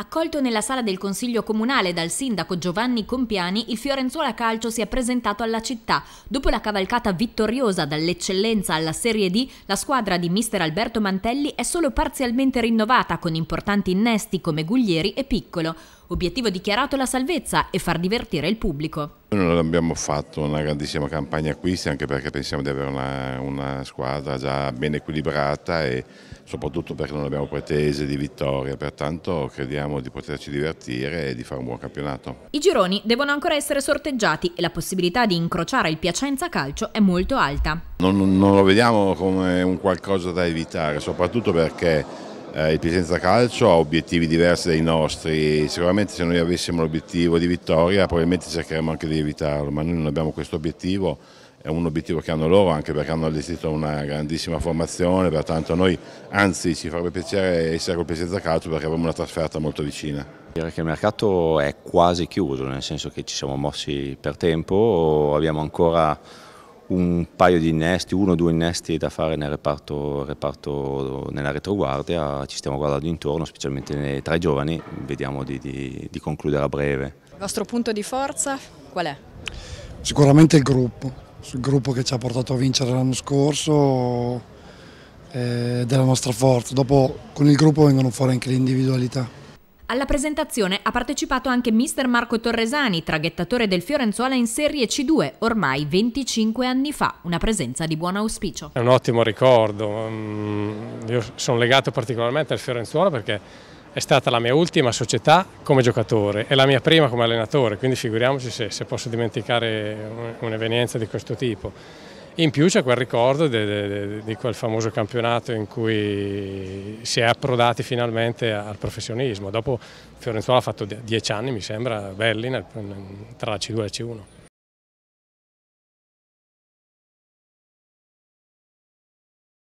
Accolto nella sala del Consiglio Comunale dal sindaco Giovanni Compiani, il Fiorenzuola Calcio si è presentato alla città. Dopo la cavalcata vittoriosa dall'eccellenza alla Serie D, la squadra di mister Alberto Mantelli è solo parzialmente rinnovata con importanti innesti come Guglieri e Piccolo. Obiettivo dichiarato è la salvezza e far divertire il pubblico. Noi non abbiamo fatto una grandissima campagna acquisti anche perché pensiamo di avere una, una squadra già ben equilibrata e soprattutto perché non abbiamo pretese di vittoria, pertanto crediamo di poterci divertire e di fare un buon campionato. I gironi devono ancora essere sorteggiati e la possibilità di incrociare il Piacenza Calcio è molto alta. non, non lo vediamo come un qualcosa da evitare, soprattutto perché eh, il Piacenza Calcio ha obiettivi diversi dai nostri, sicuramente se noi avessimo l'obiettivo di vittoria probabilmente cercheremmo anche di evitarlo, ma noi non abbiamo questo obiettivo, è un obiettivo che hanno loro anche perché hanno allestito una grandissima formazione, pertanto a noi anzi ci farebbe piacere essere col Piacenza Calcio perché avremo una trasferta molto vicina. Direi che il mercato è quasi chiuso, nel senso che ci siamo mossi per tempo, abbiamo ancora un paio di innesti, uno o due innesti da fare nel reparto, reparto nella retroguardia, ci stiamo guardando intorno, specialmente tra i giovani, vediamo di, di, di concludere a breve. Il vostro punto di forza qual è? Sicuramente il gruppo, il gruppo che ci ha portato a vincere l'anno scorso è eh, della nostra forza, dopo con il gruppo vengono fuori anche le individualità. Alla presentazione ha partecipato anche mister Marco Torresani, traghettatore del Fiorenzuola in Serie C2, ormai 25 anni fa, una presenza di buon auspicio. È un ottimo ricordo, mm, io sono legato particolarmente al Fiorenzuola perché è stata la mia ultima società come giocatore e la mia prima come allenatore, quindi figuriamoci se, se posso dimenticare un'evenienza di questo tipo. In più c'è quel ricordo di quel famoso campionato in cui si è approdati finalmente al professionismo. Dopo Fiorenzuola ha fatto dieci anni, mi sembra, belli tra la C2 e la C1.